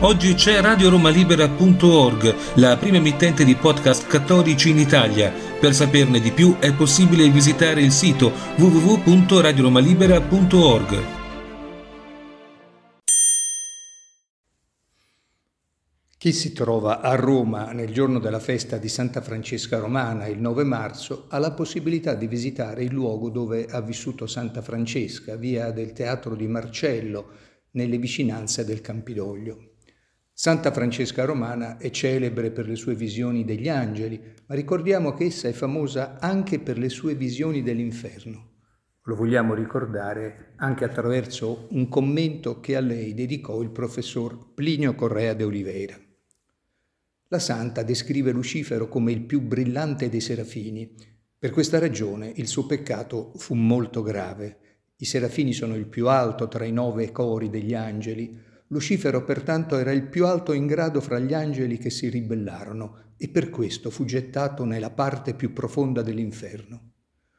Oggi c'è radioromalibera.org, la prima emittente di podcast cattolici in Italia. Per saperne di più è possibile visitare il sito www.radioromalibera.org. Chi si trova a Roma nel giorno della festa di Santa Francesca Romana, il 9 marzo, ha la possibilità di visitare il luogo dove ha vissuto Santa Francesca, via del Teatro di Marcello, nelle vicinanze del Campidoglio. Santa Francesca Romana è celebre per le sue visioni degli angeli, ma ricordiamo che essa è famosa anche per le sue visioni dell'inferno. Lo vogliamo ricordare anche attraverso un commento che a lei dedicò il professor Plinio Correa de Oliveira. La santa descrive Lucifero come il più brillante dei serafini. Per questa ragione il suo peccato fu molto grave. I serafini sono il più alto tra i nove cori degli angeli, Lucifero pertanto era il più alto in grado fra gli angeli che si ribellarono e per questo fu gettato nella parte più profonda dell'inferno.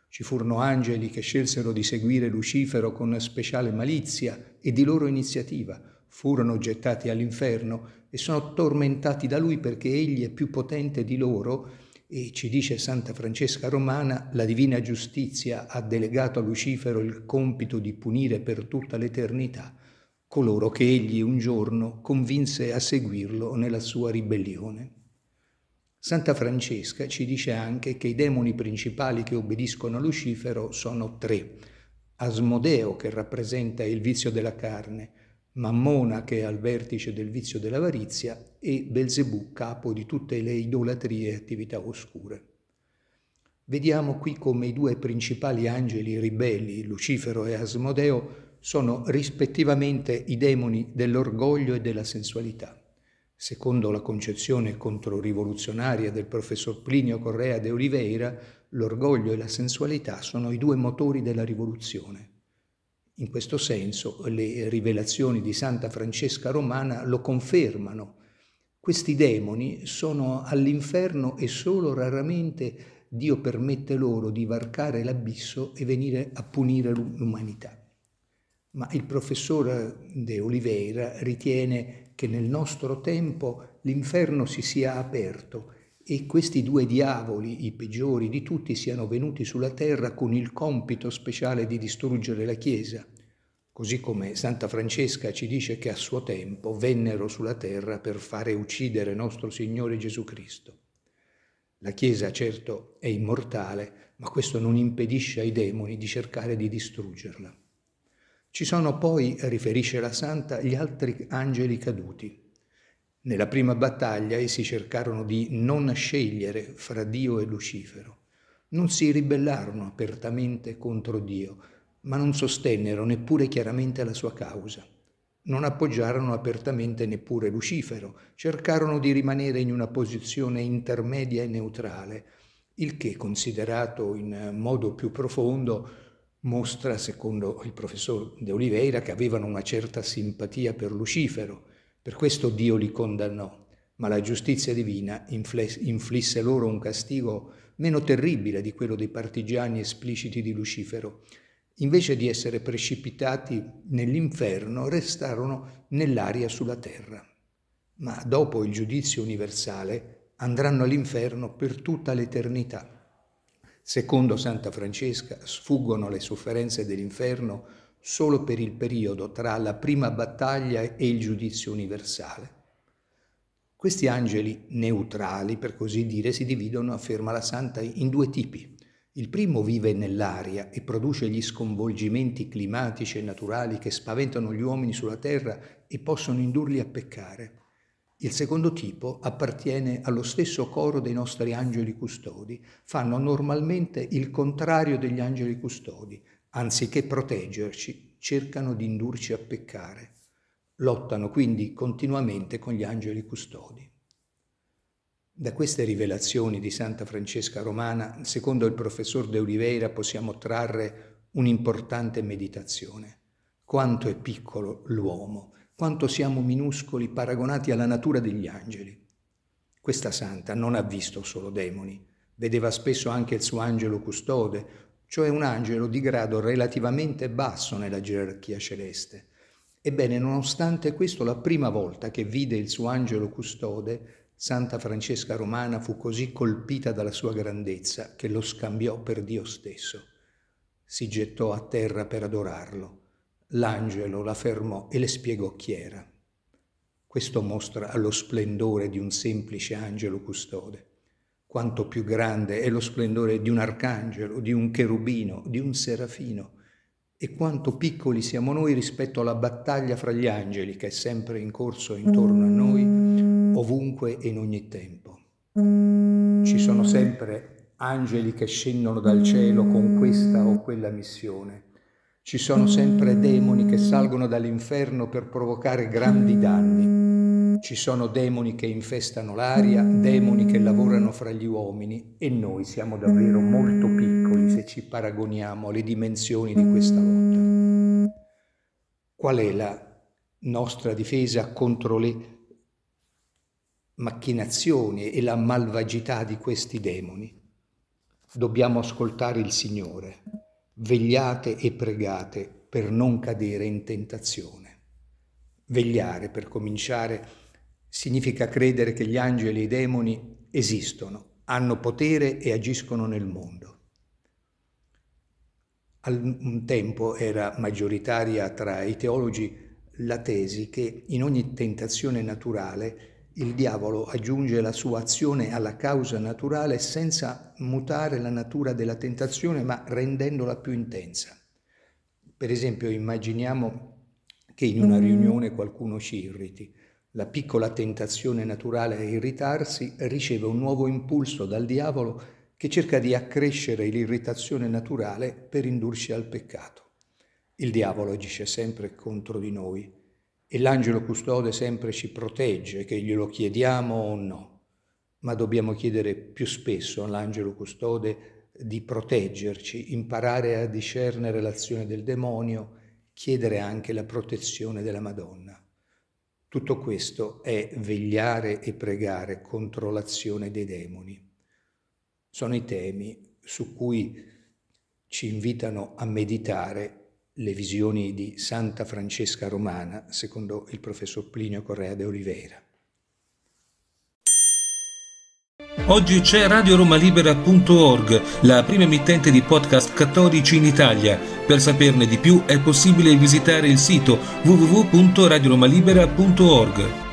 Ci furono angeli che scelsero di seguire Lucifero con speciale malizia e di loro iniziativa, furono gettati all'inferno e sono tormentati da lui perché egli è più potente di loro e ci dice Santa Francesca Romana, la divina giustizia ha delegato a Lucifero il compito di punire per tutta l'eternità coloro che egli un giorno convinse a seguirlo nella sua ribellione. Santa Francesca ci dice anche che i demoni principali che obbediscono a Lucifero sono tre. Asmodeo, che rappresenta il vizio della carne, Mammona, che è al vertice del vizio dell'avarizia, e Belzebù, capo di tutte le idolatrie e attività oscure. Vediamo qui come i due principali angeli ribelli, Lucifero e Asmodeo, sono rispettivamente i demoni dell'orgoglio e della sensualità. Secondo la concezione controrivoluzionaria del professor Plinio Correa de Oliveira, l'orgoglio e la sensualità sono i due motori della rivoluzione. In questo senso le rivelazioni di Santa Francesca Romana lo confermano. Questi demoni sono all'inferno e solo raramente Dio permette loro di varcare l'abisso e venire a punire l'umanità ma il professor De Oliveira ritiene che nel nostro tempo l'inferno si sia aperto e questi due diavoli, i peggiori di tutti, siano venuti sulla terra con il compito speciale di distruggere la Chiesa, così come Santa Francesca ci dice che a suo tempo vennero sulla terra per fare uccidere nostro Signore Gesù Cristo. La Chiesa certo è immortale, ma questo non impedisce ai demoni di cercare di distruggerla. Ci sono poi, riferisce la santa, gli altri angeli caduti. Nella prima battaglia essi cercarono di non scegliere fra Dio e Lucifero. Non si ribellarono apertamente contro Dio, ma non sostennero neppure chiaramente la sua causa. Non appoggiarono apertamente neppure Lucifero, cercarono di rimanere in una posizione intermedia e neutrale, il che, considerato in modo più profondo, mostra, secondo il professor De Oliveira, che avevano una certa simpatia per Lucifero, per questo Dio li condannò, ma la giustizia divina inflisse loro un castigo meno terribile di quello dei partigiani espliciti di Lucifero. Invece di essere precipitati nell'inferno, restarono nell'aria sulla terra. Ma dopo il giudizio universale andranno all'inferno per tutta l'eternità. Secondo Santa Francesca, sfuggono le sofferenze dell'inferno solo per il periodo tra la prima battaglia e il giudizio universale. Questi angeli neutrali, per così dire, si dividono, afferma la Santa, in due tipi. Il primo vive nell'aria e produce gli sconvolgimenti climatici e naturali che spaventano gli uomini sulla terra e possono indurli a peccare. Il secondo tipo appartiene allo stesso coro dei nostri angeli custodi, fanno normalmente il contrario degli angeli custodi, anziché proteggerci, cercano di indurci a peccare. Lottano quindi continuamente con gli angeli custodi. Da queste rivelazioni di Santa Francesca Romana, secondo il professor De Oliveira, possiamo trarre un'importante meditazione. Quanto è piccolo l'uomo quanto siamo minuscoli paragonati alla natura degli angeli. Questa santa non ha visto solo demoni, vedeva spesso anche il suo angelo custode, cioè un angelo di grado relativamente basso nella gerarchia celeste. Ebbene, nonostante questo, la prima volta che vide il suo angelo custode, Santa Francesca Romana fu così colpita dalla sua grandezza che lo scambiò per Dio stesso. Si gettò a terra per adorarlo L'angelo la fermò e le spiegò chi era. Questo mostra lo splendore di un semplice angelo custode. Quanto più grande è lo splendore di un arcangelo, di un cherubino, di un serafino, e quanto piccoli siamo noi rispetto alla battaglia fra gli angeli che è sempre in corso intorno a noi, ovunque e in ogni tempo. Ci sono sempre angeli che scendono dal cielo con questa o quella missione ci sono sempre demoni che salgono dall'inferno per provocare grandi danni. Ci sono demoni che infestano l'aria, demoni che lavorano fra gli uomini e noi siamo davvero molto piccoli se ci paragoniamo alle dimensioni di questa lotta. Qual è la nostra difesa contro le macchinazioni e la malvagità di questi demoni? Dobbiamo ascoltare il Signore vegliate e pregate per non cadere in tentazione. Vegliare, per cominciare, significa credere che gli angeli e i demoni esistono, hanno potere e agiscono nel mondo. Al un tempo era maggioritaria tra i teologi la tesi che in ogni tentazione naturale il diavolo aggiunge la sua azione alla causa naturale senza mutare la natura della tentazione, ma rendendola più intensa. Per esempio, immaginiamo che in una mm. riunione qualcuno ci irriti. La piccola tentazione naturale a irritarsi riceve un nuovo impulso dal diavolo che cerca di accrescere l'irritazione naturale per indurci al peccato. Il diavolo agisce sempre contro di noi, e l'angelo custode sempre ci protegge, che glielo chiediamo o no, ma dobbiamo chiedere più spesso all'angelo custode di proteggerci, imparare a discernere l'azione del demonio, chiedere anche la protezione della Madonna. Tutto questo è vegliare e pregare contro l'azione dei demoni. Sono i temi su cui ci invitano a meditare le visioni di Santa Francesca Romana, secondo il professor Plinio Correa de Oliveira. Oggi c'è radioromalibera.org, la prima emittente di podcast cattolici in Italia. Per saperne di più è possibile visitare il sito www.radioromalibera.org.